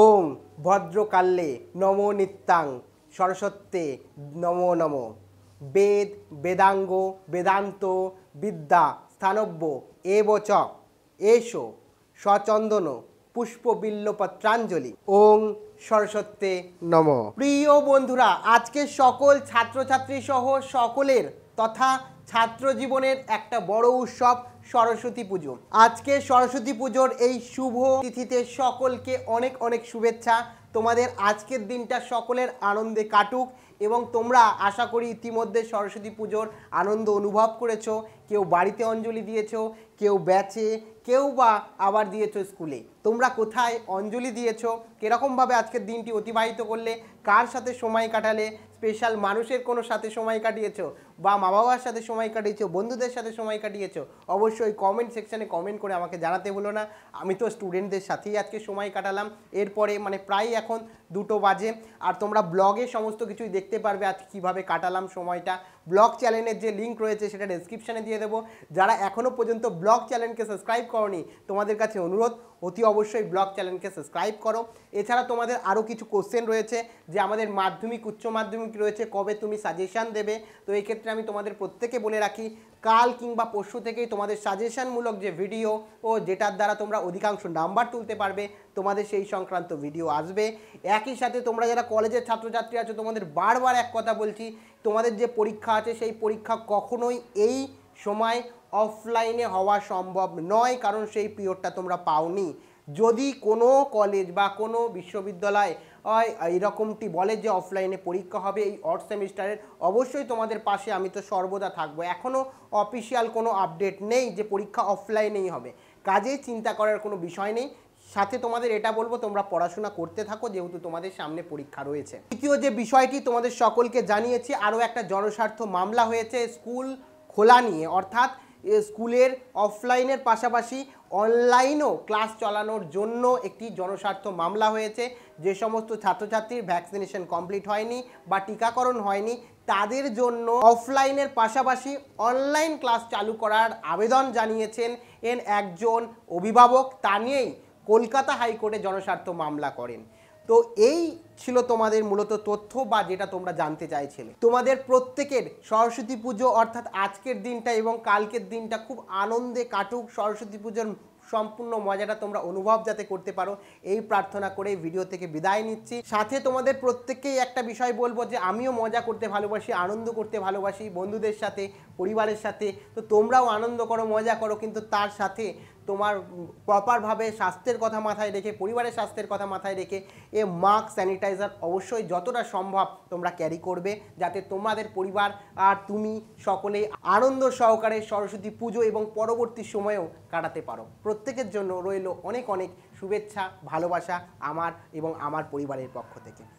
ওম ভদ্রকাল্যে নম নিত্যাং সরস্বত্যে নমো নম বেদ বেদাঙ্গ বেদান্ত বিদ্যা স্থানব্য এবচ এসো সচন্দন পুষ্পবিল্লপত্রাঞ্জলি ওং সরস্বত্যে নম প্রিয় বন্ধুরা আজকে সকল ছাত্রছাত্রী সহ সকলের তথা ছাত্র জীবনের একটা বড় উৎসব সরস্বতী পুজো আজকে সরস্বতী পুজোর এই শুভ তিথিতে সকলকে অনেক অনেক শুভেচ্ছা তোমাদের আজকের দিনটা সকলের আনন্দে কাটুক এবং তোমরা আশা করি ইতিমধ্যে সরস্বতী পুজোর আনন্দ অনুভব করেছো কেউ বাড়িতে অঞ্জলি দিয়েছো কেউ ব্যাচে কেউ বা আবার দিয়েছো স্কুলে তোমরা কোথায় অঞ্জলি দিয়েছো কীরকমভাবে আজকের দিনটি অতিবাহিত করলে কার সাথে সময় কাটালে স্পেশাল মানুষের কোনো সাথে সময় কাটিয়েছো বা মা বাবার সাথে সময় কাটিয়েছো বন্ধুদের সাথে সময় কাটিয়েছো অবশ্যই কমেন্ট সেকশানে কমেন্ট করে আমাকে জানাতে হলো না আমি তো স্টুডেন্টদের সাথেই আজকে সময় কাটালাম এরপরে মানে প্রায় এখন দুটো বাজে আর তোমরা ব্লগে সমস্ত কিছুই দেখতে পারবে আজ কীভাবে কাটালাম সময়টা ব্লগ চ্যানেলের যে লিঙ্ক রয়েছে সেটা ডেসক্রিপশানে দিয়ে দেবো যারা এখনও পর্যন্ত ব্লগ চ্যানেলকে সাবস্ক্রাইব করনি তোমাদের কাছে অনুরোধ অতি অবশ্যই ব্লগ চ্যানেলকে সাবস্ক্রাইব করো এছাড়া তোমাদের আরও কিছু কোশ্চেন রয়েছে যে আমাদের মাধ্যমিক উচ্চ মাধ্যমিক রয়েছে কবে তুমি সাজেশান দেবে তো এই ক্ষেত্রে আমি তোমাদের প্রত্যেকে বলে রাখি কাল কিংবা পরশু থেকেই তোমাদের সাজেশানমূলক যে ভিডিও ও যেটার দ্বারা তোমরা অধিকাংশ নাম্বার তুলতে পারবে তোমাদের সেই সংক্রান্ত ভিডিও আসবে একই সাথে তোমরা যারা কলেজের ছাত্রছাত্রী আছো তোমাদের বারবার এক কথা বলছি তোমাদের যে পরীক্ষা রাখা আছে সেই পরীক্ষা কখনোই এই সময় অফলাইনে হওয়া সম্ভব নয় কারণ সেই পিরিয়ডটা তোমরা পাওনি যদি কোনো কলেজ বা কোনো বিশ্ববিদ্যালয় এইরকমটি বলে যে অফলাইনে পরীক্ষা হবে এই অর্থ সেমিস্টারের অবশ্যই তোমাদের পাশে আমি তো সর্বদা থাকবো এখনও অফিসিয়াল কোনো আপডেট নেই যে পরীক্ষা অফলাইনেই হবে কাজে চিন্তা করার কোনো বিষয় নেই সাথে তোমাদের এটা বলবো তোমরা পড়াশোনা করতে থাকো যেহেতু তোমাদের সামনে পরীক্ষা রয়েছে তৃতীয় যে বিষয়টি তোমাদের সকলকে জানিয়েছি আরও একটা জনস্বার্থ মামলা হয়েছে স্কুল খোলা নিয়ে অর্থাৎ স্কুলের অফলাইনের পাশাপাশি অনলাইনও ক্লাস চালানোর জন্য একটি জনস্বার্থ মামলা হয়েছে যে সমস্ত ছাত্রছাত্রীর ভ্যাকসিনেশন কমপ্লিট হয়নি বা টিকাকরণ হয়নি তাদের জন্য অফলাইনের পাশাপাশি অনলাইন ক্লাস চালু করার আবেদন জানিয়েছেন এন একজন অভিভাবক তা নিয়েই কলকাতা হাইকোর্টে জনস্বার্থ মামলা করেন তো এই ছিল তোমাদের মূলত তথ্য বা যেটা তোমরা জানতে চাইছিলে তোমাদের প্রত্যেকের সরস্বতী পুজো অর্থাৎ আজকের দিনটা এবং কালকের দিনটা খুব আনন্দে কাটুক সরস্বতী পুজোর সম্পূর্ণ মজাটা তোমরা অনুভব যাতে করতে পারো এই প্রার্থনা করে ভিডিও থেকে বিদায় নিচ্ছি সাথে তোমাদের প্রত্যেককেই একটা বিষয় বলবো যে আমিও মজা করতে ভালোবাসি আনন্দ করতে ভালোবাসি বন্ধুদের সাথে পরিবারের সাথে তো তোমরাও আনন্দ করো মজা করো কিন্তু তার সাথে তোমার প্রপারভাবে স্বাস্থ্যের কথা মাথায় রেখে পরিবারের স্বাস্থ্যের কথা মাথায় রেখে এ মাস্ক স্যানিটাইজার অবশ্যই যতটা সম্ভব তোমরা ক্যারি করবে যাতে তোমাদের পরিবার আর তুমি সকলে আনন্দ সহকারে সরস্বতী পুজো এবং পরবর্তী সময়েও কাটাতে পারো প্রত্যেকের জন্য রইল অনেক অনেক শুভেচ্ছা ভালোবাসা আমার এবং আমার পরিবারের পক্ষ থেকে